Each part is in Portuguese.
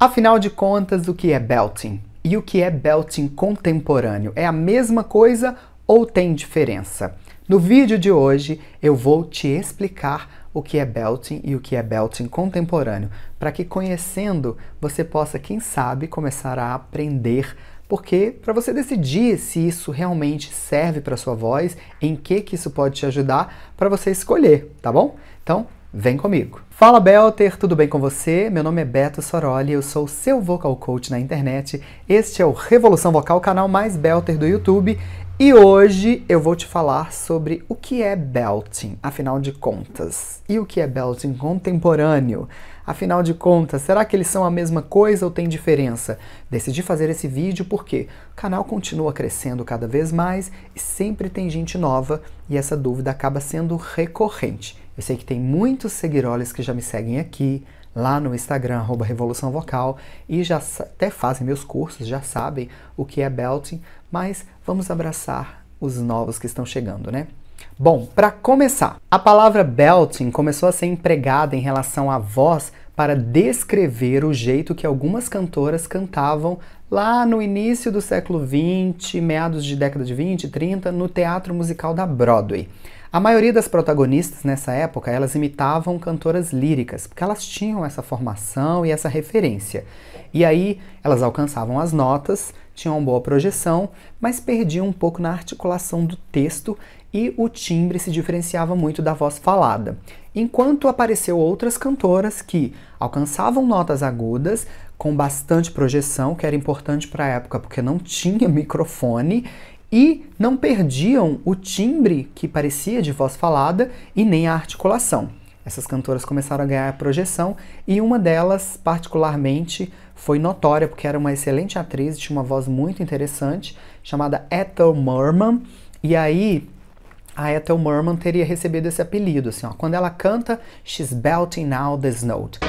Afinal de contas, o que é belting? E o que é belting contemporâneo? É a mesma coisa ou tem diferença? No vídeo de hoje eu vou te explicar o que é belting e o que é belting contemporâneo, para que conhecendo você possa, quem sabe, começar a aprender, porque para você decidir se isso realmente serve para sua voz, em que que isso pode te ajudar, para você escolher, tá bom? Então, Vem comigo! Fala Belter, tudo bem com você? Meu nome é Beto Soroli, eu sou seu vocal coach na internet. Este é o Revolução Vocal, o canal mais Belter do YouTube. E hoje eu vou te falar sobre o que é belting, afinal de contas. E o que é belting contemporâneo? Afinal de contas, será que eles são a mesma coisa ou tem diferença? Decidi fazer esse vídeo porque o canal continua crescendo cada vez mais e sempre tem gente nova e essa dúvida acaba sendo recorrente. Eu sei que tem muitos seguiroles que já me seguem aqui, lá no Instagram, arroba Revolução Vocal, e já até fazem meus cursos, já sabem o que é belting, mas vamos abraçar os novos que estão chegando, né? Bom, para começar, a palavra belting começou a ser empregada em relação à voz para descrever o jeito que algumas cantoras cantavam lá no início do século 20, meados de década de 20 30, no teatro musical da Broadway. A maioria das protagonistas nessa época, elas imitavam cantoras líricas, porque elas tinham essa formação e essa referência. E aí elas alcançavam as notas, tinham uma boa projeção, mas perdiam um pouco na articulação do texto e o timbre se diferenciava muito da voz falada. Enquanto apareceu outras cantoras que alcançavam notas agudas, com bastante projeção, que era importante para a época porque não tinha microfone, e não perdiam o timbre que parecia de voz falada e nem a articulação. Essas cantoras começaram a ganhar projeção e uma delas, particularmente, foi notória porque era uma excelente atriz, tinha uma voz muito interessante, chamada Ethel Merman. E aí, a Ethel Merman teria recebido esse apelido, assim, ó, quando ela canta She's Belting Out This Note.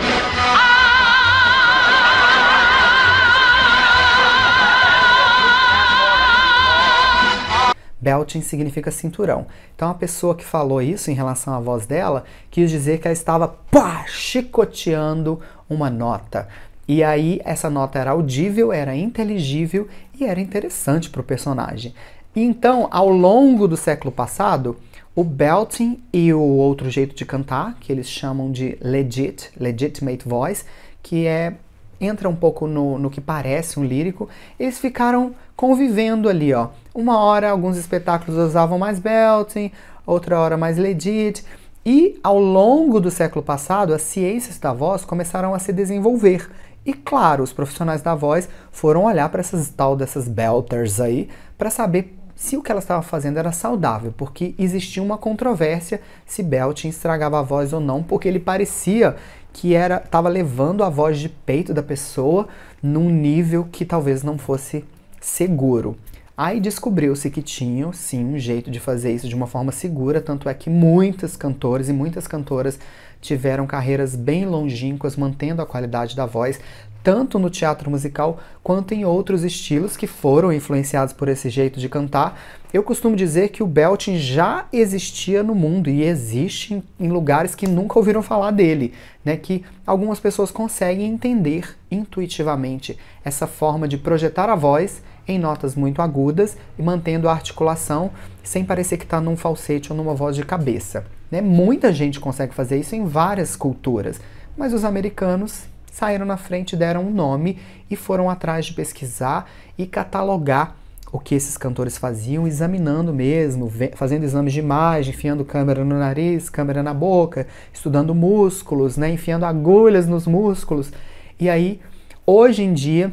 Belting significa cinturão. Então a pessoa que falou isso em relação à voz dela quis dizer que ela estava pá, chicoteando uma nota. E aí essa nota era audível, era inteligível e era interessante para o personagem. Então, ao longo do século passado, o belting e o outro jeito de cantar, que eles chamam de legit, legitimate voice, que é entra um pouco no, no que parece um lírico, eles ficaram convivendo ali, ó. Uma hora alguns espetáculos usavam mais belting, outra hora mais ledit. E ao longo do século passado, as ciências da voz começaram a se desenvolver. E claro, os profissionais da voz foram olhar para essas tal dessas belters aí para saber se o que elas estavam fazendo era saudável, porque existia uma controvérsia se belting estragava a voz ou não, porque ele parecia que era estava levando a voz de peito da pessoa num nível que talvez não fosse seguro. Aí descobriu-se que tinham, sim, um jeito de fazer isso de uma forma segura, tanto é que muitas cantores e muitas cantoras tiveram carreiras bem longínquas, mantendo a qualidade da voz, tanto no teatro musical quanto em outros estilos que foram influenciados por esse jeito de cantar eu costumo dizer que o belting já existia no mundo e existe em lugares que nunca ouviram falar dele, né? Que algumas pessoas conseguem entender intuitivamente essa forma de projetar a voz em notas muito agudas e mantendo a articulação sem parecer que está num falsete ou numa voz de cabeça. Né? Muita gente consegue fazer isso em várias culturas, mas os americanos saíram na frente, deram um nome e foram atrás de pesquisar e catalogar o que esses cantores faziam, examinando mesmo, fazendo exames de imagem, enfiando câmera no nariz, câmera na boca, estudando músculos, né, enfiando agulhas nos músculos. E aí, hoje em dia,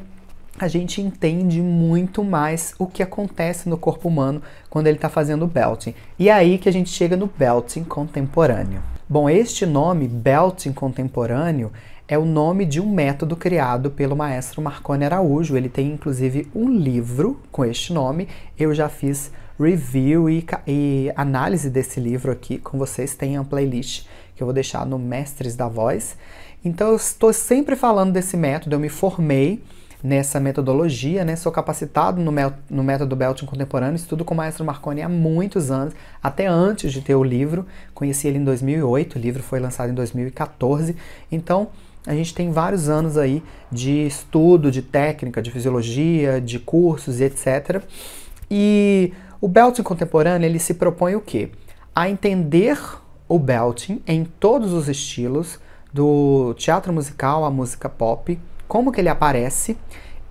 a gente entende muito mais o que acontece no corpo humano quando ele está fazendo o belting. E é aí que a gente chega no belting contemporâneo. Bom, este nome, belting contemporâneo, é o nome de um método criado pelo maestro Marcone Araújo. Ele tem inclusive um livro com este nome. Eu já fiz review e, e análise desse livro aqui com vocês. Tem a playlist que eu vou deixar no Mestres da Voz. Então eu estou sempre falando desse método. Eu me formei nessa metodologia, né? Sou capacitado no, no, método Belting contemporâneo, estudo com o maestro Marconi há muitos anos, até antes de ter o livro. Conheci ele em 2008, o livro foi lançado em 2014. Então, a gente tem vários anos aí de estudo, de técnica, de fisiologia, de cursos e etc. E o belting contemporâneo, ele se propõe o quê? A entender o belting em todos os estilos, do teatro musical à música pop, como que ele aparece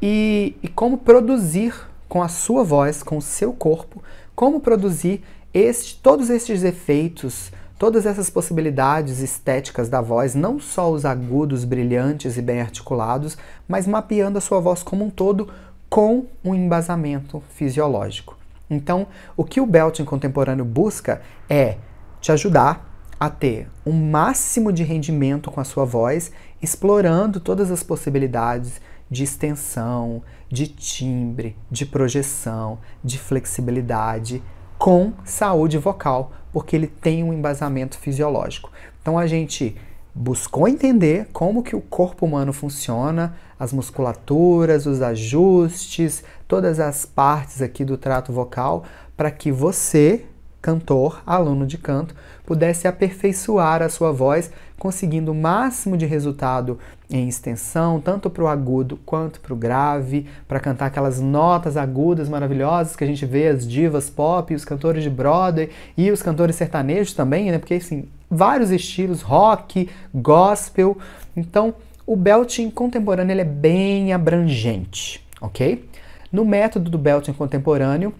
e, e como produzir com a sua voz, com o seu corpo, como produzir este, todos estes efeitos, Todas essas possibilidades estéticas da voz, não só os agudos brilhantes e bem articulados, mas mapeando a sua voz como um todo com um embasamento fisiológico. Então, o que o belting contemporâneo busca é te ajudar a ter o um máximo de rendimento com a sua voz, explorando todas as possibilidades de extensão, de timbre, de projeção, de flexibilidade, com saúde vocal, porque ele tem um embasamento fisiológico. Então a gente buscou entender como que o corpo humano funciona, as musculaturas, os ajustes, todas as partes aqui do trato vocal, para que você, cantor, aluno de canto, pudesse aperfeiçoar a sua voz, conseguindo o máximo de resultado em extensão, tanto para o agudo quanto para o grave, para cantar aquelas notas agudas maravilhosas que a gente vê as divas pop, os cantores de Broadway e os cantores sertanejos também, né? Porque assim, vários estilos, rock, gospel. Então, o belting contemporâneo ele é bem abrangente, ok? No método do belting contemporâneo,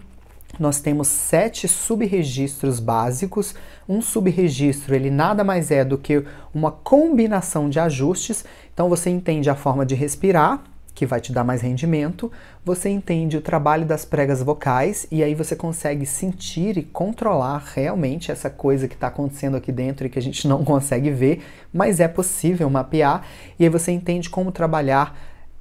nós temos sete subregistros básicos. Um subregistro, ele nada mais é do que uma combinação de ajustes. Então você entende a forma de respirar, que vai te dar mais rendimento, você entende o trabalho das pregas vocais e aí você consegue sentir e controlar realmente essa coisa que está acontecendo aqui dentro e que a gente não consegue ver, mas é possível mapear, e aí você entende como trabalhar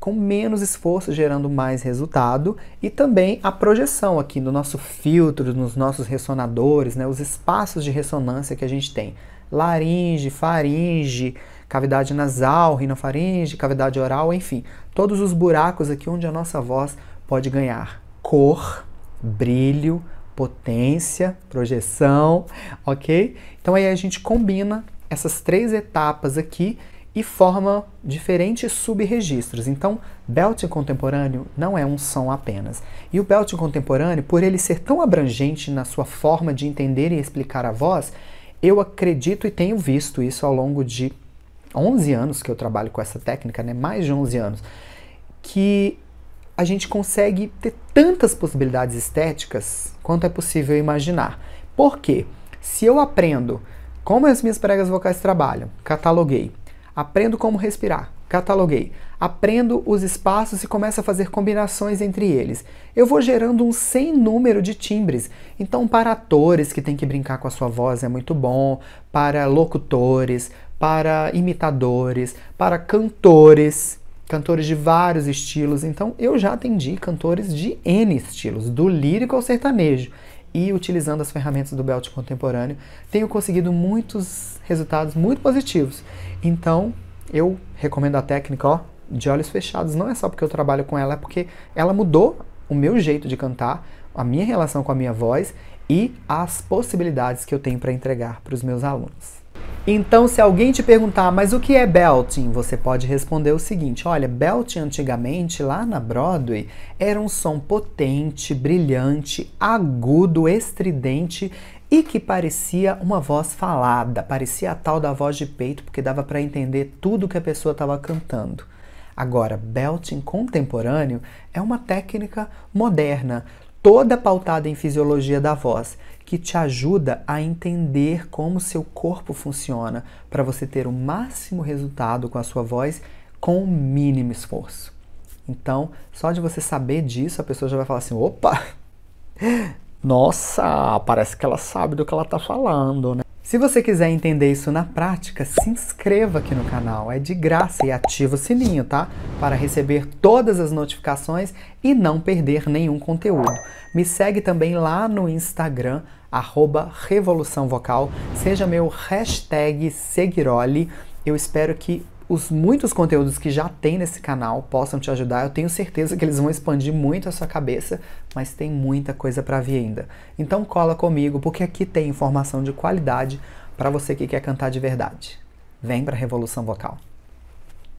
com menos esforço, gerando mais resultado, e também a projeção aqui no nosso filtro, nos nossos ressonadores, né, os espaços de ressonância que a gente tem. Laringe, faringe, cavidade nasal, rinofaringe, cavidade oral, enfim, todos os buracos aqui onde a nossa voz pode ganhar cor, brilho, potência, projeção, ok? Então aí a gente combina essas três etapas aqui e forma diferentes subregistros. Então, belting contemporâneo não é um som apenas. E o belting contemporâneo, por ele ser tão abrangente na sua forma de entender e explicar a voz, eu acredito e tenho visto isso ao longo de 11 anos que eu trabalho com essa técnica, né? mais de 11 anos, que a gente consegue ter tantas possibilidades estéticas quanto é possível imaginar. Por quê? Se eu aprendo como as minhas pregas vocais trabalham, cataloguei, Aprendo como respirar. Cataloguei. Aprendo os espaços e começo a fazer combinações entre eles. Eu vou gerando um sem número de timbres. Então, para atores que têm que brincar com a sua voz é muito bom, para locutores, para imitadores, para cantores, cantores de vários estilos. Então, eu já atendi cantores de N estilos, do lírico ao sertanejo. E utilizando as ferramentas do Belt Contemporâneo, tenho conseguido muitos resultados muito positivos. Então, eu recomendo a técnica, ó, de olhos fechados. Não é só porque eu trabalho com ela, é porque ela mudou o meu jeito de cantar, a minha relação com a minha voz e as possibilidades que eu tenho para entregar para os meus alunos. Então, se alguém te perguntar, mas o que é belting? Você pode responder o seguinte: olha, belting antigamente, lá na Broadway, era um som potente, brilhante, agudo, estridente e que parecia uma voz falada, parecia a tal da voz de peito, porque dava para entender tudo que a pessoa estava cantando. Agora, belting contemporâneo é uma técnica moderna, toda pautada em fisiologia da voz, que te ajuda a entender como seu corpo funciona para você ter o máximo resultado com a sua voz com o mínimo esforço. Então, só de você saber disso, a pessoa já vai falar assim: opa, nossa, parece que ela sabe do que ela está falando, né? Se você quiser entender isso na prática, se inscreva aqui no canal, é de graça e ativa o sininho, tá? Para receber todas as notificações e não perder nenhum conteúdo. Me segue também lá no Instagram, arroba Revolução Vocal, seja meu hashtag Seguirole. Eu espero que os muitos conteúdos que já tem nesse canal possam te ajudar. Eu tenho certeza que eles vão expandir muito a sua cabeça, mas tem muita coisa para vir ainda. Então cola comigo, porque aqui tem informação de qualidade para você que quer cantar de verdade. Vem para a revolução vocal.